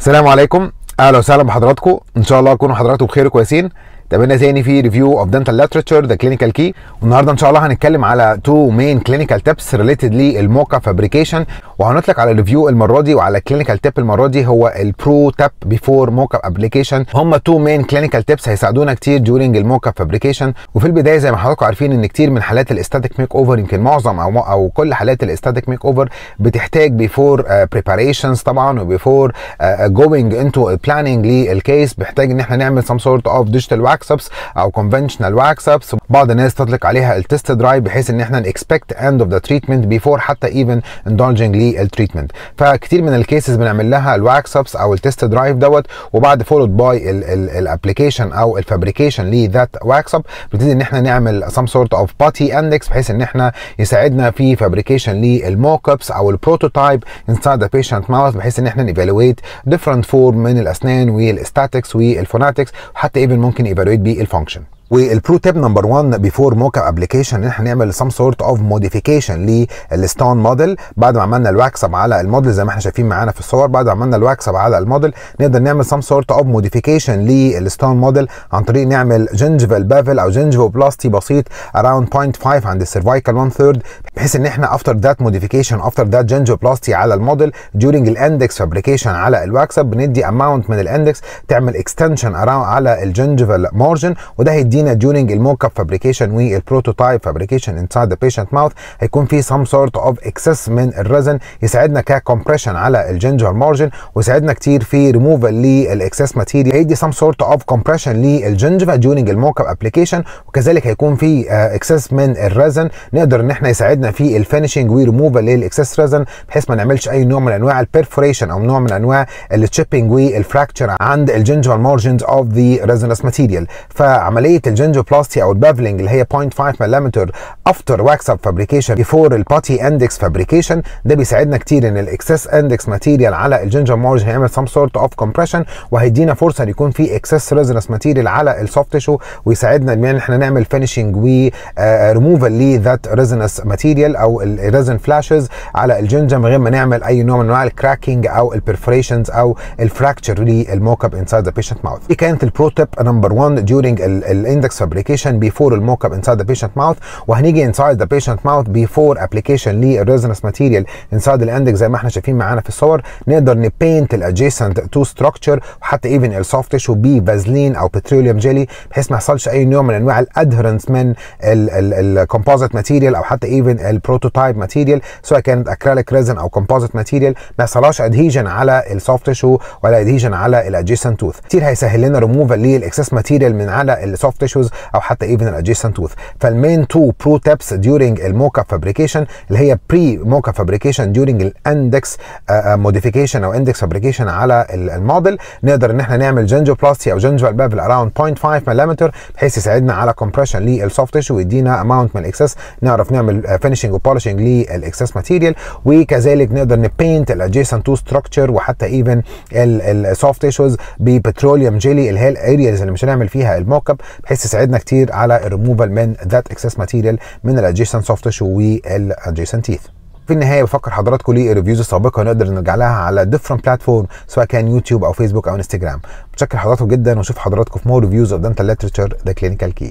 السلام عليكم اهلا وسهلا بحضراتكم ان شاء الله تكونوا حضراتكم بخير وكويسين تابعنا تاني في ريفيو اوف دنتال لاترشر ذا كلينيكال كي والنهارده ان شاء الله هنتكلم على تو مين كلينيكال تيبس ريليتد للموكا فابريكيشن وهنقول لك على الريفيو المره دي وعلى كلينيكال تيب المره دي هو البرو تاب بيفور موك اب ابلكيشن هم تو مين كلينيكال تيبس هيساعدونا كتير ديورنج الموك اب فابريكيشن وفي البدايه زي ما حضراتكم عارفين ان كتير من حالات الاستاتيك ميك اوفر يمكن معظم او او كل حالات الاستاتيك ميك اوفر بتحتاج بيفور بريباريشنز آه، طبعا وبيفور جوينج انتو بلاننج للكيس بيحتاج ان احنا نعمل سم سورت اوف ديجيتال واكس ابس او كونفنشنال واكس ابس بعض الناس تطلق عليها التست درايف بحيث ان احنا نكسبكت اند اوف ذا تريتمنت بيفور حتى ايفن اندولجنج للتريتمنت فكتير من الكيسز بنعمل لها الواكس ابس او التست درايف دوت وبعد فولود باي الابلكيشن او الفابريكيشن لذات واكس اب بنبتدي ان احنا نعمل سم سورت اوف باتي اندكس بحيث ان احنا يساعدنا في فابريكيشن للموك ابس او البروتوتايب انسايد ذا بيشنت ماوث بحيث ان احنا نيفالويت ديفرنت فورم من الاسنان والستاتكس والفوناتكس وحتى ايفن ممكن ايفالويت بالفانكشن والبرو تيب نمبر 1 بيفور موك اب ابلكيشن ان احنا نعمل سم سورت اوف موديفيكيشن للستون موديل بعد ما عملنا الواكس اب على الموديل زي ما احنا شايفين معانا في الصور بعد ما عملنا الواكس اب على الموديل نقدر نعمل سم سورت اوف موديفيكيشن للستون موديل عن طريق نعمل جنجفال بافل او جنجفو بلاستي بسيط اراوند 0.5 عند السيرفايكال 1 ثيرد بحيث ان احنا افتر ذات موديفيكيشن افتر ذات جنجفو بلاستي على الموديل ديورنج الاندكس فابريكيشن على الواكس اب بندي اماونت من الاندكس تعمل اكستنشن على الجنجفال مارجن وده هيدي شفنا during الموك اب فابريكيشن والبروتوتايب فابريكيشن انسايد ذا بيشنت ماوث هيكون في سم سورت اوف اكسس من الرزن يساعدنا ككمبريشن على الجنجر مارجن ويساعدنا كتير في ريموفال للاكسس ماتيريال هيدي سم سورت اوف كومبريشن للجنجفا during الموك اب ابلكيشن وكذلك هيكون في اكسس آه، من الرزن نقدر ان احنا يساعدنا في الفينشنج وريموفال للاكسس رزن بحيث ما نعملش اي نوع من انواع البرفوريشن او نوع من انواع التشيبنج والفراكتشر عند الجنجر مارجنز اوف ذا ريزنس ماتيريال فعمليه الجنجوبلاستي او البافلنج اللي هي 0.5 ملم افتر واكس اب فابريكيشن بيفور الباتي اندكس فابريكيشن ده بيساعدنا كتير ان الاكسس اندكس ماتيريال على الجنجر مارج هيعمل سم سورت اوف كومبريشن وهيدينا فرصه ان يكون في اكسس ريزنس ماتيريال على السوفت تشو ويساعدنا ان احنا نعمل فينشنج و ريموفال لذات ريزنس ماتيريال او الريزن فلاشز على الجنجر من غير ما نعمل اي نوع من انواع الكراكنج او البرفريشنز او الفراكتشر للموك اب انسايد ذا بيشنت ماوث دي كانت البرو تيب نمبر 1 ديورنج ال index fabrication before الموك اب inside the patient mouth وهنيجي inside the patient mouth before application للريزنس ماتيريال inside الاندكس زي ما احنا شايفين معانا في الصور نقدر نبينت الادجيسنت تو ستراكشر وحتى ايفن السوفت تيشو بفازلين او بتروليوم جيلي بحيث ما يحصلش اي نوع من انواع الادهرنس من الكومبوزيت ماتيريال او حتى ايفن البروتوتايب ماتيريال سواء كانت اكريليك ريزن او كومبوزيت ماتيريال ما يحصلهاش ادهيجن على السوفت تيشو ولا ادهيجن على الادجيسنت توث كتير هيسهل لنا ريموفال للاكسس ماتيريال من على السوفت تيشوز او حتى ايفن الادجيسنت توث فالمين تو برو تابس ديورنج الموكا فابريكيشن اللي هي بري موكا فابريكيشن ديورنج الاندكس موديفيكيشن او اندكس فابريكيشن على الموديل نقدر ان احنا نعمل جنجو بلاستي او جنجو الباب اراوند 0.5 ملم بحيث يساعدنا على كومبريشن للسوفت تيشو ويدينا اماونت من الاكسس نعرف نعمل فينشنج وبولشنج للاكسس ماتيريال وكذلك نقدر نبينت الادجيسنت تو ستراكشر وحتى ايفن السوفت تيشوز ببتروليوم جيلي اللي هي الارياز اللي مش هنعمل فيها الموكب بحيث تساعدنا كتير على الريموفال من ذات اكسس ماتيريال من الادجيسنت سوفت تشو والادجيسنت تيث في النهايه بفكر حضراتكم ليه الريفيوز السابقه نقدر نرجع لها على ديفرنت بلاتفورم سواء كان يوتيوب او فيسبوك او انستجرام متشكر حضراتكم جدا واشوف حضراتكم في مور ريفيوز اوف دنتال ليترشر ذا كلينيكال كي